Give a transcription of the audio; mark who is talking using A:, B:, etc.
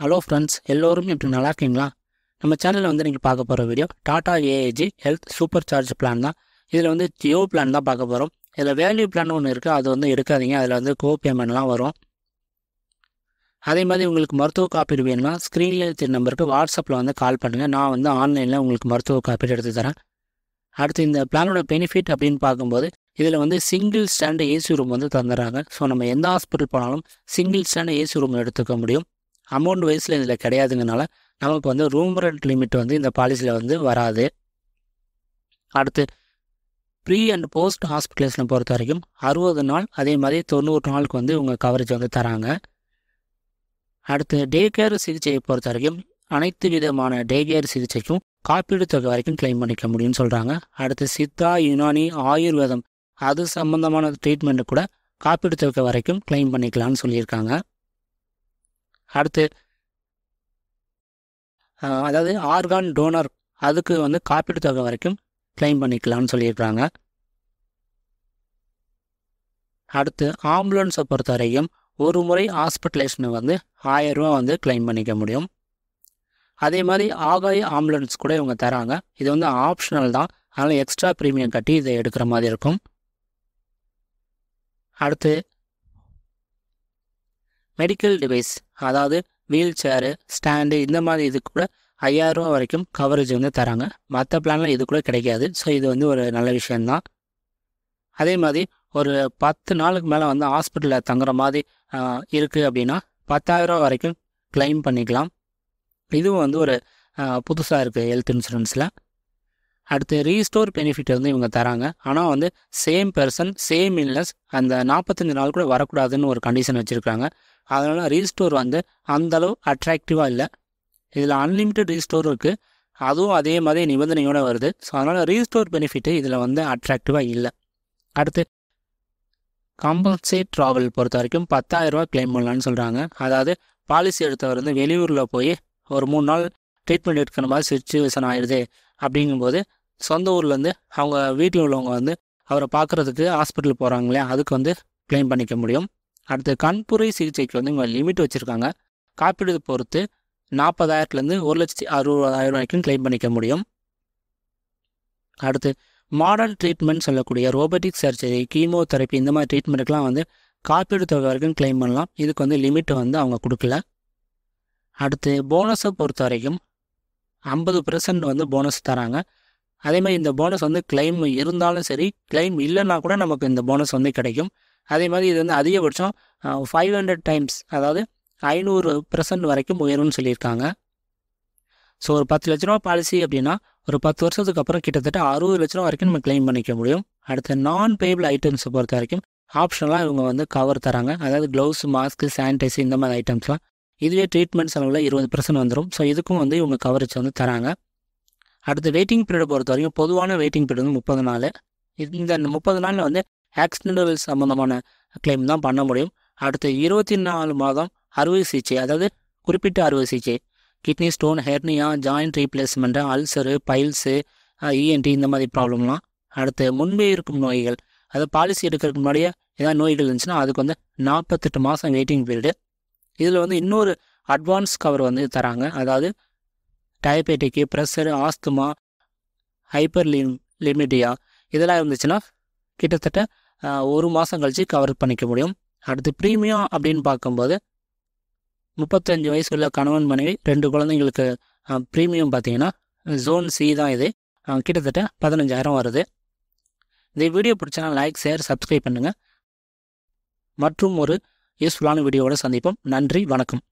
A: hello friends எல்லோரும் இப்படி நல்லா இருக்கீங்களா நம்ம சேனலில் வந்து நீங்கள் பார்க்க போகிற video Tata AIG health super charge plan தான் இதில் வந்து ஜியோ பிளான் தான் பார்க்க போகிறோம் இதில் வேல்யூ பிளான் ஒன்று இருக்குது அது வந்து எடுக்காதீங்க அதில் வந்து கோ பேமெண்ட்லாம் வரும் அதே மாதிரி உங்களுக்கு மருத்துவ காப்பீடு வேணும்னா ஸ்க்ரீனில் இருக்கிற நம்பருக்கு வாட்ஸ்அப்பில் வந்து கால் பண்ணுங்கள் நான் வந்து ஆன்லைனில் உங்களுக்கு மருத்துவ காப்பீடு எடுத்து தரேன் அடுத்து இந்த பிளானோட பெனிஃபிட் அப்படின்னு பார்க்கும்போது இதில் வந்து சிங்கிள் ஸ்டாண்டு ஏசி ரூம் வந்து தந்துடுறாங்க ஸோ நம்ம எந்த ஹாஸ்பிட்டல் போனாலும் சிங்கிள் ஸ்டாண்டு ஏசி ரூம் எடுத்துக்க முடியும் அமௌண்ட் வைஸில் இதில் கிடையாதுங்கனால நமக்கு வந்து ரூம் ரெண்ட் லிமிட் வந்து இந்த பாலிசியில் வந்து வராது அடுத்து ப்ரீ அண்ட் போஸ்ட் ஹாஸ்பிட்டலேஷனை பொறுத்த வரைக்கும் அறுபது நாள் அதே மாதிரி தொண்ணூறு நாளுக்கு வந்து உங்கள் கவரேஜ் வந்து தராங்க அடுத்து டே கேர் சிகிச்சையை பொறுத்த வரைக்கும் அனைத்து விதமான டே கேர் சிகிச்சைக்கும் காப்பீடு தொகை வரைக்கும் கிளைம் பண்ணிக்க முடியும்னு சொல்கிறாங்க அடுத்து சித்தா யுனானி ஆயுர்வேதம் அது சம்மந்தமான ட்ரீட்மெண்ட்டு கூட காப்பீடு தொகை வரைக்கும் கிளைம் பண்ணிக்கலாம்னு சொல்லியிருக்காங்க அடுத்து அதாவது ஆர்கான் டோனர் அதுக்கு வந்து காப்பீடு தொகை வரைக்கும் கிளைம் பண்ணிக்கலாம்னு சொல்லியிருக்காங்க அடுத்து ஆம்புலன்ஸை பொறுத்த வரைக்கும் ஒரு முறை ஹாஸ்பிட்டலைஸ்னு வந்து ஆயிரம் ரூபா வந்து கிளைம் பண்ணிக்க முடியும் அதே மாதிரி ஆகாய ஆம்புலன்ஸ் கூட இவங்க தராங்க இது வந்து ஆப்ஷனல் தான் அதனால் எக்ஸ்ட்ரா ப்ரீமியம் கட்டி இதை எடுக்கிற மாதிரி இருக்கும் அடுத்து மெடிக்கல் டிவைஸ் அதாவது வீல் சேரு ஸ்டாண்டு இந்த மாதிரி இது கூட ஐயாயிரரூவா வரைக்கும் கவரேஜ் வந்து தராங்க மற்ற பிளான்லாம் இது கூட கிடைக்காது ஸோ இது வந்து ஒரு நல்ல விஷயந்தான் அதே மாதிரி ஒரு பத்து நாளுக்கு மேலே வந்து ஹாஸ்பிட்டலில் தங்குற மாதிரி இருக்குது அப்படின்னா பத்தாயிரரூவா வரைக்கும் கிளைம் பண்ணிக்கலாம் இதுவும் வந்து ஒரு புதுசாக இருக்குது ஹெல்த் இன்சூரன்ஸில் அடுத்து ரீஸ்டோர் பெனிஃபிட் வந்து இவங்க தராங்க ஆனால் வந்து சேம் பர்சன் சேம் இல்னஸ் அந்த நாற்பத்தஞ்சு நாள் கூட வரக்கூடாதுன்னு ஒரு கண்டிஷன் வச்சுருக்காங்க அதனால் ரீல்ஸ்டோர் வந்து அந்தளவு அட்ராக்டிவாக இல்லை இதில் அன்லிமிட்டெட் ஸ்டோர் இருக்குது அதுவும் அதே மாதிரி நிபந்தனையோடு வருது ஸோ அதனால் ரீல் ஸ்டோர் பெனிஃபிட்டு இதில் வந்து அட்ராக்டிவாக இல்லை அடுத்து கம்பல்சரி ட்ராவல் பொறுத்த வரைக்கும் பத்தாயிரரூபா கிளைம் பண்ணலான்னு சொல்கிறாங்க அதாவது பாலிசி எடுத்தவர் வந்து வெளியூரில் போய் ஒரு மூணு நாள் ட்ரீட்மெண்ட் எடுக்கிற மாதிரி சுச்சுவேஷன் ஆயிடுது அப்படிங்கும்போது சொந்த ஊர்லேருந்து அவங்க வீட்டில் உள்ளவங்க வந்து அவரை பார்க்குறதுக்கு ஹாஸ்பிட்டல் போகிறாங்களே அதுக்கு வந்து கிளைம் பண்ணிக்க முடியும் அடுத்து கண்புரை சிகிச்சைக்கு வந்து இவங்க லிமிட் வச்சுருக்காங்க காப்பீடு பொறுத்து நாற்பதாயிரத்துலேருந்து ஒரு லட்சத்தி அறுபதாயிரம் வரைக்கும் கிளைம் பண்ணிக்க முடியும் அடுத்து மாடல் ட்ரீட்மெண்ட் சொல்லக்கூடிய ரோபோட்டிக் சர்ஜரி கீமோ தெரப்பி இந்த மாதிரி ட்ரீட்மெண்ட்டுக்கெலாம் வந்து காப்பீடு தொகை வரைக்கும் கிளைம் பண்ணலாம் இதுக்கு வந்து லிமிட்டை வந்து அவங்க கொடுக்கல அடுத்து போனஸை பொறுத்த வரைக்கும் ஐம்பது பெர்சன்ட் வந்து போனஸ் தராங்க அதேமாதிரி இந்த போனஸ் வந்து கிளைம் இருந்தாலும் சரி கிளைம் இல்லைன்னா கூட நமக்கு இந்த போனஸ் வந்து கிடைக்கும் அதே மாதிரி இது வந்து அதிகபட்சம் ஃபைவ் ஹண்ட்ரட் டைம்ஸ் அதாவது ஐநூறு பர்சன்ட் வரைக்கும் உயரும்னு சொல்லியிருக்காங்க ஸோ ஒரு பத்து லட்ச ரூபா பாலிசி அப்படின்னா ஒரு பத்து வருஷத்துக்கு அப்புறம் கிட்டத்தட்ட அறுபது லட்ச ரூபா வரைக்கும் நம்ம கிளைம் பண்ணிக்க முடியும் அடுத்த நான் பேபிள் ஐட்டம்ஸை பொறுத்த வரைக்கும் ஆப்ஷனலாக இவங்க வந்து கவர் தராங்க அதாவது க்ளவுஸ் மாஸ்க்கு சானிடைசர் இந்த மாதிரி ஐட்டம்ஸ்லாம் இதுவே ட்ரீட்மெண்ட் செலவில் இருபது பர்சன்ட் வந்துடும் ஸோ இதுக்கும் வந்து இவங்க கவரேஜ் வந்து தராங்க அடுத்து வெயிட்டிங் பீரியடை பொறுத்த வரைக்கும் பொதுவான வெயிட்டிங் பீரியட் வந்து முப்பது நாள் இந்த முப்பது நாளில் வந்து ஆக்சிடென்டல் சம்மந்தமான கிளைம் தான் பண்ண முடியும் அடுத்த இருபத்தி நாலு மாதம் அறுவை சிகிச்சை அதாவது குறிப்பிட்ட அறுவை சிகிச்சை kidney stone hernia joint replacement ulcer piles ENT இந்த மாதிரி ப்ராப்ளம்லாம் அடுத்து முன்பே இருக்கும் நோய்கள் அதாவது பாலிசி எடுக்கிறதுக்கு முன்னாடியே ஏதாவது நோய்கள் இருந்துச்சுன்னா அதுக்கு வந்து நாற்பத்தெட்டு மாதம் வெயிட்டிங் பீரியடு இதில் வந்து இன்னொரு அட்வான்ஸ் கவர் வந்து தராங்க அதாவது டயபெட்டிக்கு ப்ரெஷரு ஆஸ்துமா ஹைப்பர் லிம் லிமிட்டியா இதெல்லாம் இருந்துச்சுன்னா கிட்டத்தட்ட ஒரு மாதம் கழித்து கவர் பண்ணிக்க முடியும் அடுத்து ப்ரீமியம் அப்படின்னு பார்க்கும்போது முப்பத்தஞ்சு வயசுள்ள கணவன் மனைவி ரெண்டு குழந்தைங்களுக்கு ப்ரீமியம் பார்த்தீங்கன்னா ஜோன் சி தான் இது கிட்டத்தட்ட பதினஞ்சாயிரம் வருது இந்த வீடியோ பிடிச்சனா லைக் ஷேர் சப்ஸ்கிரைப் பண்ணுங்கள் மற்றும் ஒரு யூஸ்ஃபுல்லான வீடியோவோட சந்திப்போம் நன்றி வணக்கம்